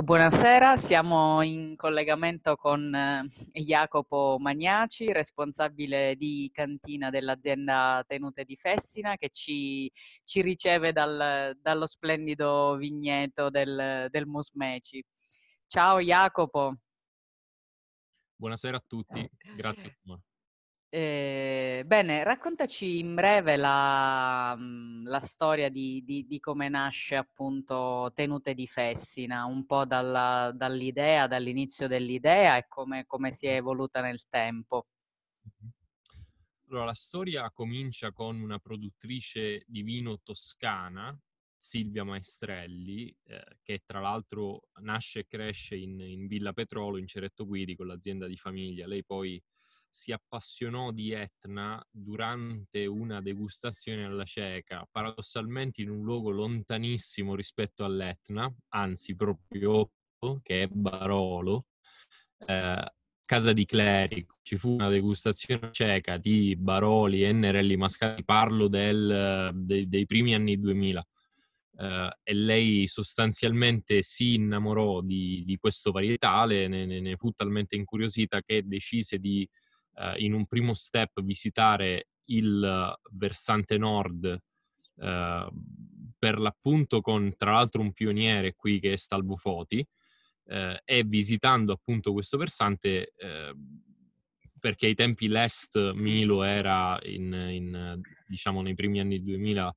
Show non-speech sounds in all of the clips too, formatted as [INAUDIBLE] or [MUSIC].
Buonasera, siamo in collegamento con eh, Jacopo Magnaci, responsabile di cantina dell'azienda Tenute di Fessina, che ci, ci riceve dal, dallo splendido vigneto del, del Musmeci. Ciao Jacopo. Buonasera a tutti, eh, grazie. Eh, bene, raccontaci in breve la, mhmm, la storia di, di, di, come nasce appunto Tenute di Fessina, un po' dalla, dall'idea, dall'inizio dell'idea e come, come, si è evoluta nel tempo. Allora, la storia comincia con una produttrice di vino toscana, Silvia Maestrelli, eh, che tra l'altro nasce e cresce in, in Villa Petrolo, in Ceretto Guidi, con l'azienda di famiglia. Lei poi si appassionò di Etna durante una degustazione alla cieca, paradossalmente in un luogo lontanissimo rispetto all'Etna, anzi proprio che è Barolo, eh, casa di Clerico. Ci fu una degustazione cieca di Baroli e Nerelli Mascati, parlo del, dei, dei primi anni 2000. Uh, eh, e lei sostanzialmente si innamorò di, di questo varietale, ne, ne, fu talmente incuriosita che decise di eh, in un primo step visitare il versante nord eh, per l'appunto con tra l'altro un pioniere qui che è Stalbo Foti eh, e visitando appunto questo versante eh, perché ai tempi l'est Milo era in, in, diciamo nei primi anni 2000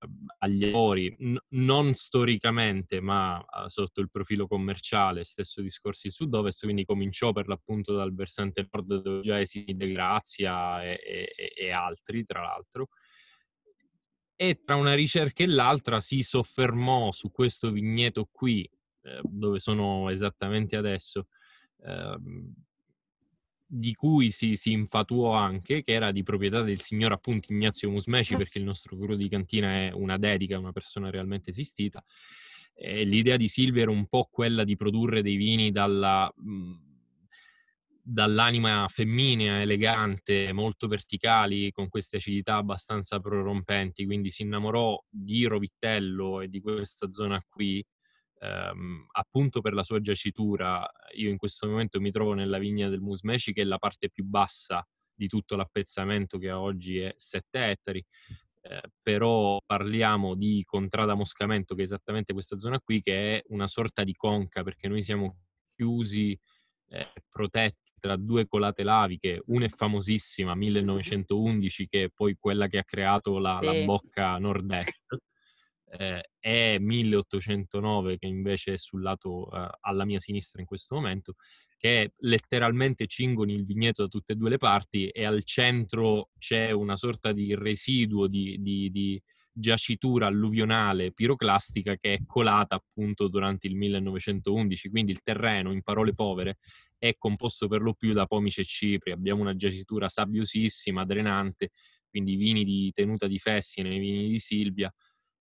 Ehm, agli errori, n- non storicamente, ma uh, sotto il profilo commerciale, stesso discorso il sud-ovest, quindi cominciò per l'appunto dal versante nord dove già esiste Grazia e, e, e altri, tra l'altro. E tra una ricerca e l'altra si soffermò su questo vigneto qui, eh, dove sono esattamente adesso, ehm, di cui si, si, infatuò anche, che era di proprietà del signor appunto Ignazio Musmeci, eh. perché il nostro guru di cantina è una dedica, una persona realmente esistita. E l'idea di Silvia era un po' quella di produrre dei vini dalla, mm, dall'anima femminea, elegante, molto verticali, con queste acidità abbastanza prorompenti, quindi si innamorò di Rovitello e di questa zona qui, Um, appunto per la sua giacitura, io in questo momento mi trovo nella vigna del Musmeci, che è la parte più bassa di tutto l'appezzamento che oggi è 7 ettari, eh, però parliamo di Contrada Moscamento, che è esattamente questa zona qui, che è una sorta di conca, perché noi siamo chiusi, eh, protetti tra due colate laviche, una è famosissima, 1911, che è poi quella che ha creato la, sì. la bocca nord-est. Sì eh, E1809 che invece è sul lato eh, alla mia sinistra in questo momento, che letteralmente cingono il vigneto da tutte e due le parti e al centro c'è una sorta di residuo di, di, di giacitura alluvionale piroclastica che è colata appunto durante il 1911, quindi il terreno, in parole povere, è composto per lo più da pomice e cipri, abbiamo una giacitura sabbiosissima, drenante, quindi vini di tenuta di Fessine, vini di Silvia,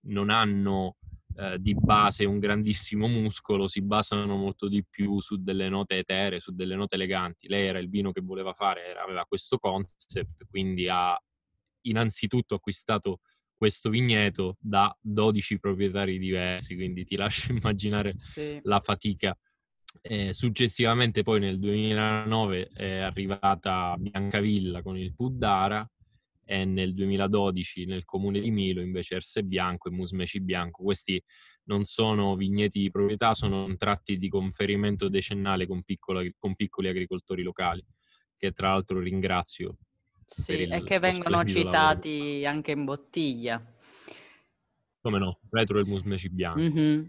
non hanno eh, di base un grandissimo muscolo, si basano molto di più su delle note etere, su delle note eleganti. Lei era il vino che voleva fare, era, aveva questo concept, quindi ha innanzitutto acquistato questo vigneto da 12 proprietari diversi, quindi ti lascio [LAUGHS] immaginare sì. la fatica. Eh, successivamente poi nel 2009 è arrivata Biancavilla con il Puddara e nel 2012 nel comune di Milo invece Erse Bianco e Musmeci Bianco. Questi non sono vigneti di proprietà, sono contratti di conferimento decennale con, piccola, con piccoli agricoltori locali, che tra l'altro ringrazio. Sì, il, e che vengono citati lavoro. anche in bottiglia. Come no, retro e Musmeci Bianco. Mm-hmm.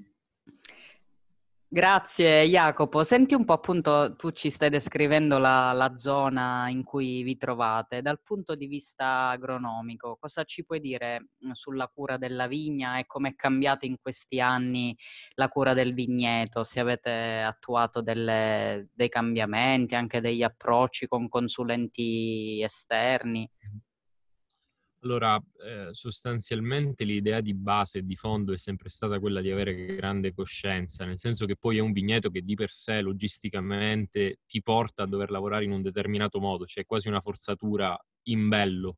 Grazie Jacopo. Senti un po' appunto, tu ci stai descrivendo la, la, zona in cui vi trovate. Dal punto di vista agronomico, cosa ci puoi dire mm, sulla cura della vigna e come è cambiata in questi anni la cura del vigneto? Se avete attuato delle, dei cambiamenti, anche degli approcci con consulenti esterni? Mm-hmm. Allora, eh, sostanzialmente l'idea di base e di fondo è sempre stata quella di avere grande coscienza, nel senso che poi è un vigneto che di per sé logisticamente ti porta a dover lavorare in un determinato modo, cioè quasi una forzatura in bello,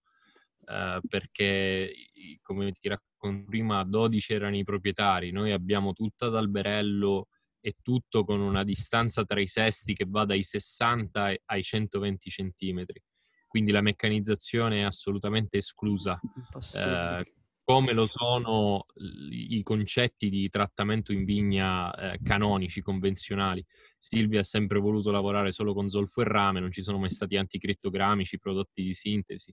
eh, perché come ti racconto prima, 12 erano i proprietari, noi abbiamo tutta ad alberello e tutto con una distanza tra i sesti che va dai 60 ai 120 centimetri quindi la meccanizzazione è assolutamente esclusa. Eh, come lo sono i concetti di trattamento in vigna eh, canonici, convenzionali. Silvia ha sempre voluto lavorare solo con zolfo e rame, non ci sono mai stati anticrittogramici, prodotti di sintesi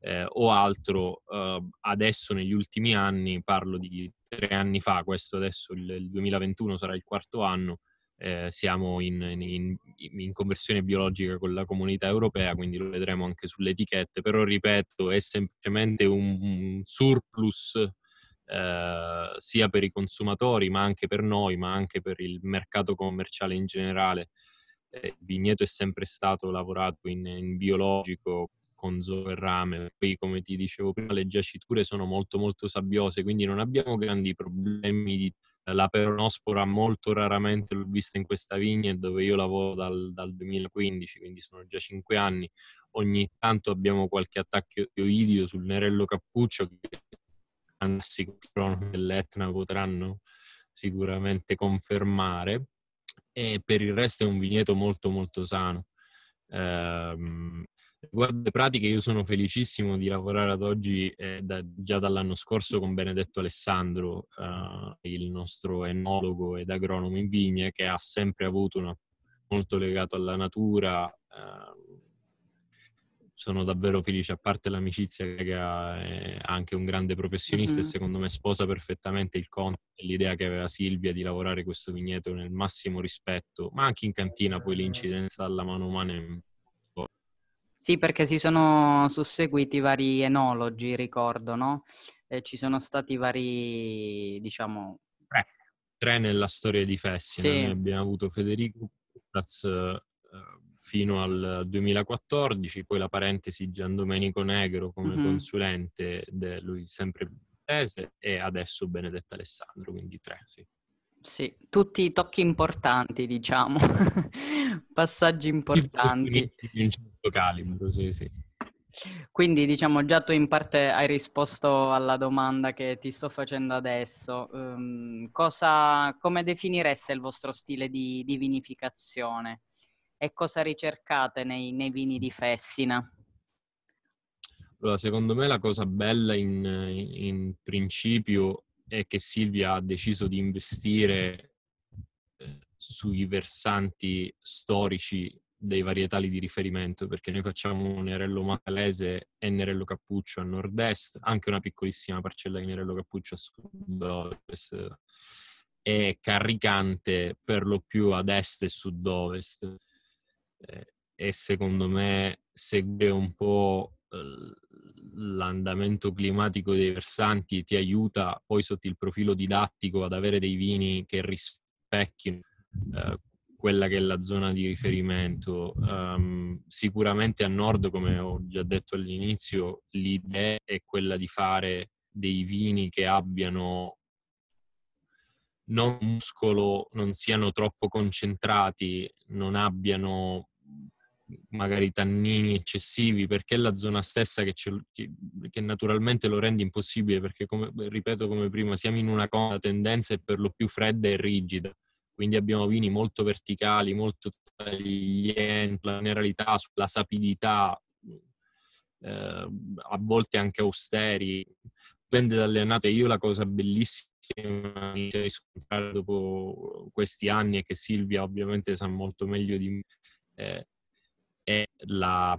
eh, o altro. Eh, adesso, negli ultimi anni, parlo di tre anni fa, questo adesso il 2021 sarà il quarto anno, eh, siamo in, in, in, conversione biologica con la comunità europea, quindi lo vedremo anche sulle etichette, però ripeto, è semplicemente un, surplus eh, sia per i consumatori, ma anche per noi, ma anche per il mercato commerciale in generale. Eh, il vigneto è sempre stato lavorato in, in biologico con zoo e rame, poi come ti dicevo prima le giaciture sono molto molto sabbiose, quindi non abbiamo grandi problemi di la peronospora molto raramente l'ho vista in questa vigna dove io lavoro dal, dal 2015, quindi sono già 5 anni. Ogni tanto abbiamo qualche attacco oidio sul nerello cappuccio che anzi dell'Etna potranno sicuramente confermare e per il resto è un vigneto molto molto sano. Ehm, riguardo le pratiche, io sono felicissimo di lavorare ad oggi, eh, da, già dall'anno scorso, con Benedetto Alessandro, eh, il nostro enologo ed agronomo in vigne, che ha sempre avuto una molto legato alla natura. Eh, sono davvero felice, a parte l'amicizia che ha, è eh, anche un grande professionista mm-hmm. e secondo me sposa perfettamente il conto e l'idea che aveva Silvia di lavorare questo vigneto nel massimo rispetto, ma anche in cantina poi l'incidenza alla mano umana è sì, perché si sono susseguiti vari enologi, ricordo, no? E ci sono stati vari, diciamo... Tre, Tre nella storia di Fessina. Sì. Abbiamo avuto Federico Putaz ehm, fino al 2014, poi la parentesi Gian Domenico Negro come mm-hmm. consulente, de, lui sempre Tese, e adesso Benedetto Alessandro, quindi tre, sì. Sì, tutti tocchi importanti, diciamo, [LAUGHS] passaggi importanti. Sì, In Calimo, così sì. Quindi diciamo già tu in parte hai risposto alla domanda che ti sto facendo adesso. Um, cosa, come definireste il vostro stile di, di vinificazione e cosa ricercate nei, nei, vini di Fessina? Allora, secondo me la cosa bella in, in principio è che Silvia ha deciso di investire eh, sui versanti storici dei varietali di riferimento, perché noi facciamo Nerello Matalese e Nerello Cappuccio a nord-est, anche una piccolissima parcella di Nerello Cappuccio a sud-ovest, e Carricante per lo più ad est e sud-ovest. Eh, e secondo me segue un po' eh, l'andamento climatico dei versanti, ti aiuta poi sotto il profilo didattico ad avere dei vini che rispecchino eh, quella che è la zona di riferimento. Um, sicuramente a nord, come ho già detto all'inizio, l'idea è quella di fare dei vini che abbiano non muscolo, non siano troppo concentrati, non abbiano magari tannini eccessivi, perché è la zona stessa che, che, che naturalmente lo rende impossibile, perché come, ripeto come prima, siamo in una tendenza è per lo più fredda e rigida quindi abbiamo vini molto verticali, molto taglienti, la mineralità, sulla sapidità, eh, a volte anche austeri, dipende dalle annate. Io la cosa bellissima che ho riscontrato dopo questi anni e che Silvia ovviamente sa molto meglio di me, eh, è la,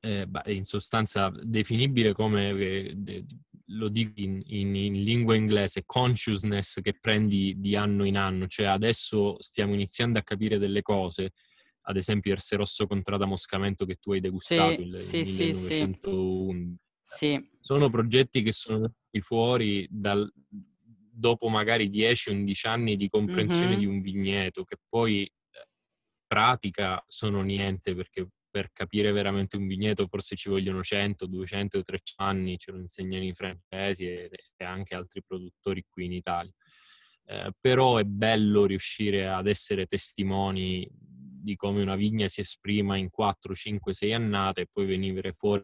eh, in sostanza definibile come eh, lo dico in, in, in, lingua inglese, consciousness che prendi di anno in anno, cioè adesso stiamo iniziando a capire delle cose, ad esempio il Serosso Contrada Moscamento che tu hai degustato nel sì, sì, 1911. Sì, sono progetti che sono venuti fuori dal, dopo magari 10-11 anni di comprensione mm-hmm. di un vigneto, che poi eh, pratica sono niente perché per capire veramente un vigneto forse ci vogliono 100, 200, 300 anni, ce lo insegnano i francesi e, e anche altri produttori qui in Italia. Eh, però è bello riuscire ad essere testimoni di come una vigna si esprima in 4, 5, 6 annate e poi venire fuori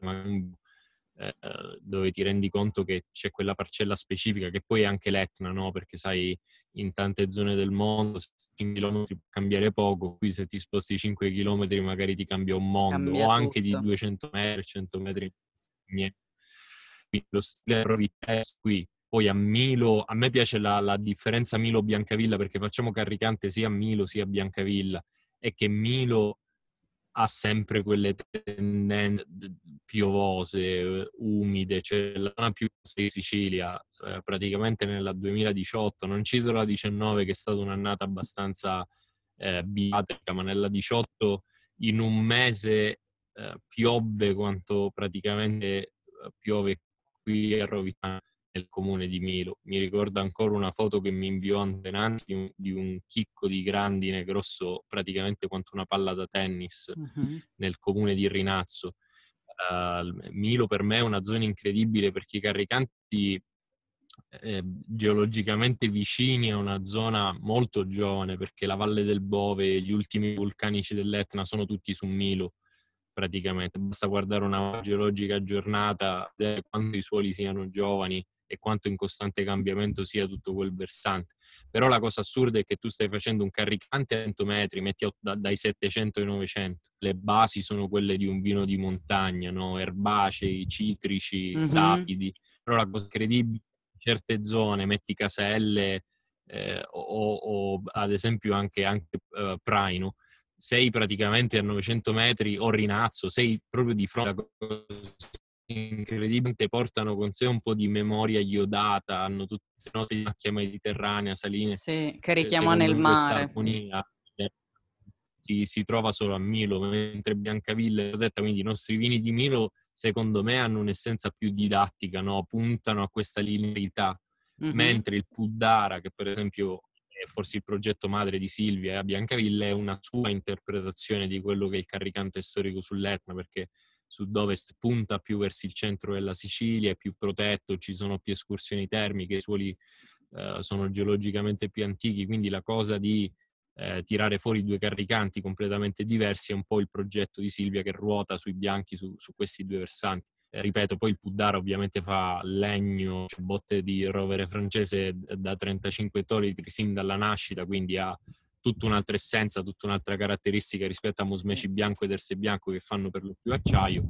eh, eh, dove ti rendi conto che c'è quella parcella specifica che poi è anche l'Etna, no? perché sai in tante zone del mondo, 5 km può cambiare poco, qui se ti sposti 5 km magari ti cambia un mondo, cambia o anche di 200 metri, 100 metri, niente. Quindi lo stile Rovitex qui. Poi a Milo, a me piace la, la differenza Milo-Biancavilla perché facciamo carricante sia a Milo sia a Biancavilla è che Milo ha sempre quelle tendenze piovose, umide, c'è cioè la zona più di Sicilia eh, praticamente nella 2018, non cito la 19 che è stata un'annata abbastanza eh, biatica, ma nella 18 in un mese eh, piovve quanto praticamente eh, piove qui a Roviano nel comune di Milo. Mi ricordo ancora una foto che mi inviò Antenanti di, di un chicco di grandine grosso praticamente quanto una palla da tennis uh-huh. nel comune di Rinazzo. Uh, Milo per me è una zona incredibile perché i carricanti eh, geologicamente vicini a una zona molto giovane, perché la Valle del Bove, gli ultimi vulcanici dell'Etna sono tutti su Milo, praticamente. Basta guardare una geologica aggiornata, vedere quanto i suoli siano giovani e quanto in costante cambiamento sia tutto quel versante. Però la cosa assurda è che tu stai facendo un carricante a 100 metri, metti dai 700 ai 900. Le basi sono quelle di un vino di montagna, no? erbacei, citrici, mm-hmm. sapidi. Però la cosa credibile certe zone, metti Caselle eh, o, o, ad esempio anche, anche uh, eh, Praino, sei praticamente a 900 metri o Rinazzo, sei proprio di fronte a cose incredibilmente portano con sé un po' di memoria iodata, hanno tutte le note di macchia mediterranea, saline. Sì, che eh, richiamano il mare. Armonia. Eh, si, si, trova solo a Milo, mentre Biancavilla è detta, quindi i nostri vini di Milo secondo me hanno un'essenza più didattica, no? puntano a questa linearità, mm-hmm. mentre il Puddara, che per esempio è forse il progetto madre di Silvia e a Biancavilla, è una sua interpretazione di quello che è il caricante storico sull'Etna, perché sud-ovest punta più verso il centro della Sicilia, è più protetto, ci sono più escursioni termiche, i suoli eh, sono geologicamente più antichi, quindi la cosa di eh, tirare fuori due carricanti completamente diversi è un po' il progetto di Silvia che ruota sui bianchi su, su questi due versanti. Eh, ripeto, poi il Puddara ovviamente fa legno, cioè botte di rovere francese da 35 ettolitri sin dalla nascita, quindi ha tutta un'altra essenza, tutta un'altra caratteristica rispetto a Mosmeci Bianco ed Erse Bianco che fanno per lo più acciaio.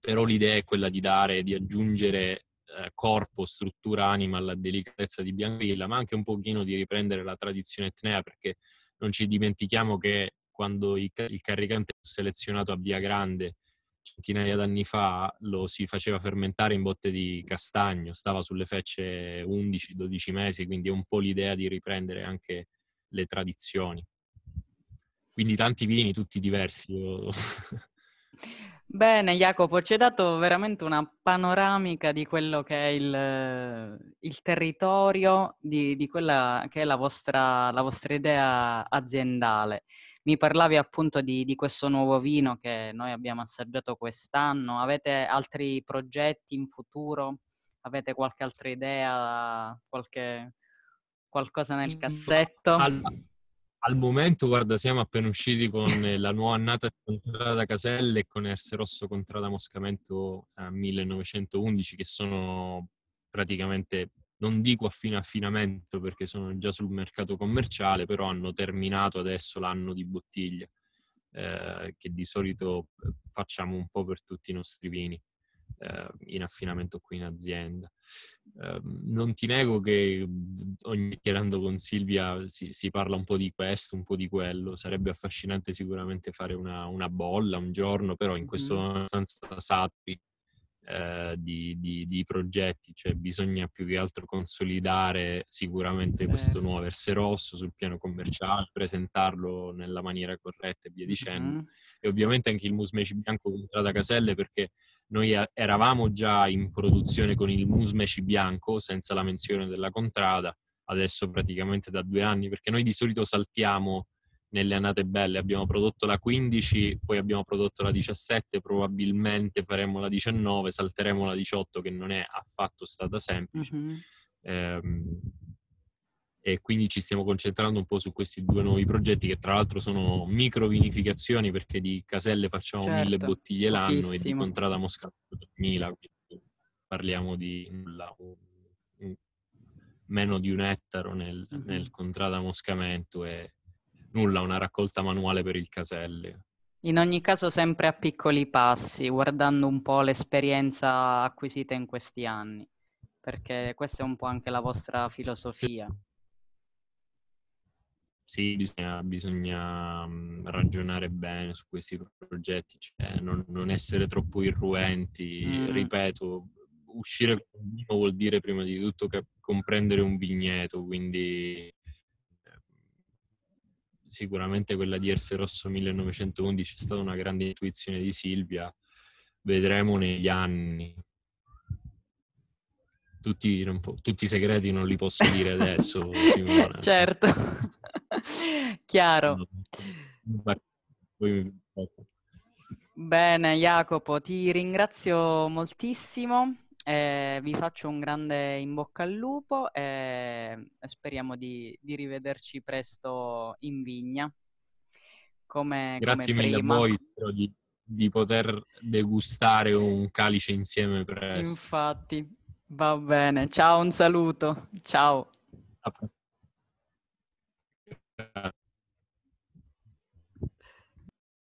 Però l'idea è quella di dare, di aggiungere eh, corpo, struttura anima, la delicatezza di Biangrilla, ma anche un pochino di riprendere la tradizione etnea, perché non ci dimentichiamo che quando il, il carricante fu selezionato a Via Grande centinaia d'anni fa, lo si faceva fermentare in botte di castagno, stava sulle fecce 11-12 mesi, quindi è un po' l'idea di riprendere anche le tradizioni. Quindi tanti vini, tutti diversi. Bene, Jacopo, ci hai dato veramente una panoramica di quello che è il, il territorio, di, di, quella che è la vostra, la vostra, idea aziendale. Mi parlavi appunto di, di, questo nuovo vino che noi abbiamo assaggiato quest'anno. Avete altri progetti in futuro? Avete qualche altra idea, qualche, qualcosa nel mm, cassetto? Allora al momento, guarda, siamo appena usciti con [LAUGHS] la nuova annata Contrada Caselle e con Erse Rosso Contrada Moscamento a 1911, che sono praticamente, non dico a fine affinamento perché sono già sul mercato commerciale, però hanno terminato adesso l'anno di bottiglia, eh, che di solito eh, facciamo un po' per tutti i nostri vini. Ehm, in affinamento qui in azienda. Ehm, non ti nego che mhmm, ogni chiarando con Silvia si, si, parla un po' di questo, un po' di quello. Sarebbe affascinante sicuramente fare una, una bolla un giorno, però in questo mm. momento senza eh, di, di, di, progetti, cioè bisogna più che altro consolidare sicuramente certo. questo nuovo Erse Rosso sul piano commerciale, presentarlo nella maniera corretta e via dicendo. Mm-hmm. E ovviamente anche il Musmeci Bianco con Strada Caselle perché noi eravamo già in produzione con il Musmeci Bianco senza la menzione della contrada, adesso praticamente da due anni, perché noi di solito saltiamo nelle annate belle. Abbiamo prodotto la 15, poi abbiamo prodotto la 17, probabilmente faremo la 19, salteremo la 18 che non è affatto stata semplice. Mm-hmm. Ehm, e quindi ci stiamo concentrando un po' su questi due nuovi progetti che tra l'altro sono micro vinificazioni perché di caselle facciamo certo, mille bottiglie l'anno pochissimo. e di contrada moscato 2000, quindi parliamo di nulla, meno di un ettaro nel, mm-hmm. nel contrada moscamento e nulla una raccolta manuale per il caselli. In ogni caso sempre a piccoli passi, guardando un po' l'esperienza acquisita in questi anni, perché questa è un po' anche la vostra filosofia. Sì, bisogna, bisogna mm, ragionare bene su questi progetti, cioè non, non, essere troppo irruenti, mm. ripeto, uscire vuol dire prima di tutto comprendere un vigneto, quindi sicuramente quella di Erse Rosso 1911 è stata una grande intuizione di Silvia, vedremo negli anni. Tutti, po- tutti i segreti non li posso dire adesso, [LAUGHS] Simona. certo, chiaro. Bene, Jacopo, ti ringrazio moltissimo eh, vi faccio un grande in bocca al lupo e speriamo di, di rivederci presto in vigna. Come, Grazie come mille prima. a voi, spero di, di poter degustare un calice insieme presto. Infatti, va bene. Ciao, un saluto. Ciao. Grazie.